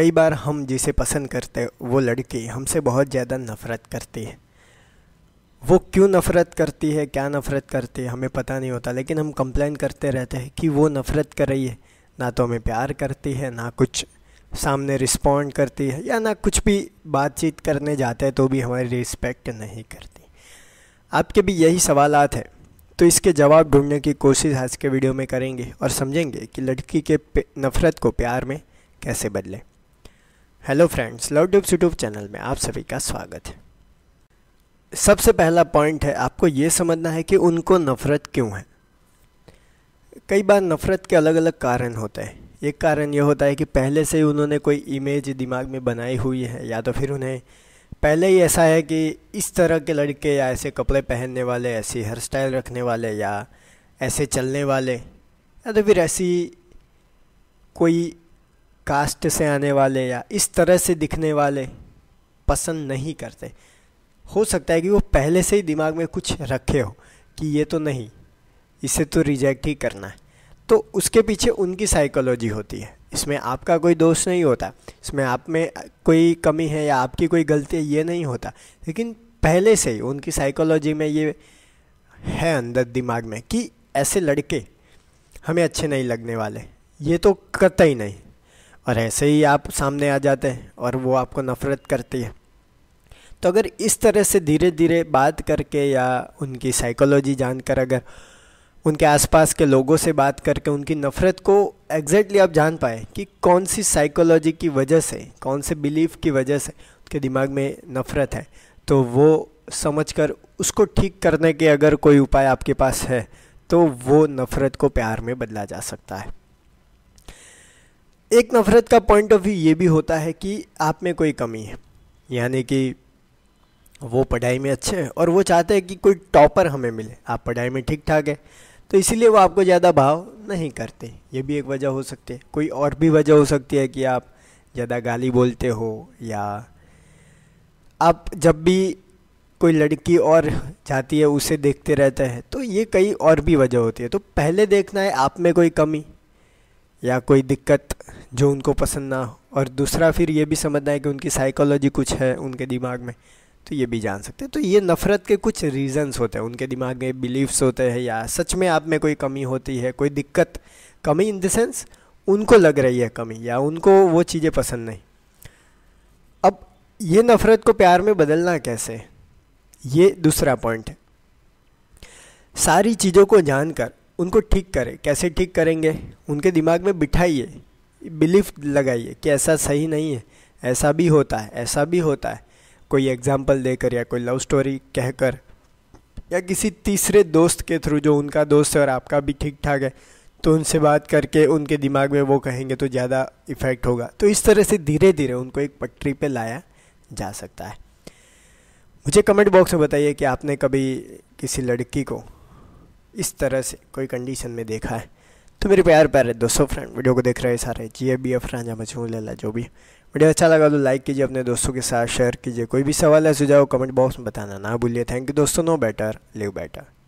कई बार हम जिसे पसंद करते वो लड़की हमसे बहुत ज़्यादा नफ़रत करती है वो क्यों नफ़रत करती है क्या नफ़रत करती है हमें पता नहीं होता लेकिन हम कंप्लेन करते रहते हैं कि वो नफ़रत कर रही है ना तो हमें प्यार करती है ना कुछ सामने रिस्पॉन्ड करती है या ना कुछ भी बातचीत करने जाते हैं तो भी हमारी रिस्पेक्ट नहीं करती आपके भी यही सवाल हैं तो इसके जवाब ढूंढने की कोशिश आज के वीडियो में करेंगे और समझेंगे कि लड़की के नफ़रत को प्यार में कैसे बदलें hello friends love tubes YouTube channel में आप सभी का स्वागत है सबसे पहला पॉइंट है आपको ये समझना है कि उनको नफ़रत क्यों है कई बार नफ़रत के अलग अलग कारण होते हैं एक कारण यह होता है कि पहले से ही उन्होंने कोई इमेज दिमाग में बनाई हुई है या तो फिर उन्हें पहले ही ऐसा है कि इस तरह के लड़के या ऐसे कपड़े पहनने वाले ऐसी हेयर स्टाइल रखने वाले या ऐसे चलने वाले या तो फिर ऐसी कोई कास्ट से आने वाले या इस तरह से दिखने वाले पसंद नहीं करते हो सकता है कि वो पहले से ही दिमाग में कुछ रखे हो कि ये तो नहीं इसे तो रिजेक्ट ही करना है तो उसके पीछे उनकी साइकोलॉजी होती है इसमें आपका कोई दोष नहीं होता इसमें आप में कोई कमी है या आपकी कोई गलती है ये नहीं होता लेकिन पहले से ही उनकी साइकोलॉजी में ये है अंदर दिमाग में कि ऐसे लड़के हमें अच्छे नहीं लगने वाले ये तो कतई नहीं और ऐसे ही आप सामने आ जाते हैं और वो आपको नफ़रत करती है तो अगर इस तरह से धीरे धीरे बात करके या उनकी साइकोलॉजी जानकर अगर उनके आसपास के लोगों से बात करके उनकी नफ़रत को एग्जैक्टली आप जान पाए कि कौन सी साइकोलॉजी की वजह से कौन से बिलीफ की वजह से उनके दिमाग में नफ़रत है तो वो समझकर उसको ठीक करने के अगर कोई उपाय आपके पास है तो वो नफ़रत को प्यार में बदला जा सकता है एक नफ़रत का पॉइंट ऑफ व्यू ये भी होता है कि आप में कोई कमी है यानी कि वो पढ़ाई में अच्छे हैं और वो चाहते हैं कि कोई टॉपर हमें मिले आप पढ़ाई में ठीक ठाक है तो इसीलिए वो आपको ज़्यादा भाव नहीं करते ये भी एक वजह हो सकती है कोई और भी वजह हो सकती है कि आप ज़्यादा गाली बोलते हो या आप जब भी कोई लड़की और जाती है उसे देखते रहते हैं तो ये कई और भी वजह होती है तो पहले देखना है आप में कोई कमी या कोई दिक्कत जो उनको पसंद ना हो और दूसरा फिर ये भी समझना है कि उनकी साइकोलॉजी कुछ है उनके दिमाग में तो ये भी जान सकते हैं तो ये नफ़रत के कुछ रीज़न्स होते हैं उनके दिमाग में बिलीव्स होते हैं या सच में आप में कोई कमी होती है कोई दिक्कत कमी इन देंस उनको लग रही है कमी या उनको वो चीज़ें पसंद नहीं अब ये नफ़रत को प्यार में बदलना कैसे ये दूसरा पॉइंट है सारी चीज़ों को जानकर उनको ठीक करें कैसे ठीक करेंगे उनके दिमाग में बिठाइए बिलीफ लगाइए कि ऐसा सही नहीं है ऐसा भी होता है ऐसा भी होता है कोई एग्ज़ाम्पल देकर या कोई लव स्टोरी कहकर या किसी तीसरे दोस्त के थ्रू जो उनका दोस्त है और आपका भी ठीक ठाक है तो उनसे बात करके उनके दिमाग में वो कहेंगे तो ज़्यादा इफ़ेक्ट होगा तो इस तरह से धीरे धीरे उनको एक पटरी पे लाया जा सकता है मुझे कमेंट बॉक्स में बताइए कि आपने कभी किसी लड़की को इस तरह से कोई कंडीशन में देखा है तो मेरे प्यार प्यारे दोस्तों फ्रेंड वीडियो को देख रहे हैं सारे जी ए बी एफ राजा मजमून लेला जो भी वीडियो अच्छा लगा तो लाइक कीजिए अपने दोस्तों के साथ शेयर कीजिए कोई भी सवाल है सुझाव कमेंट बॉक्स में बताना ना भूलिए थैंक यू दोस्तों नो बेटर लिव बेटर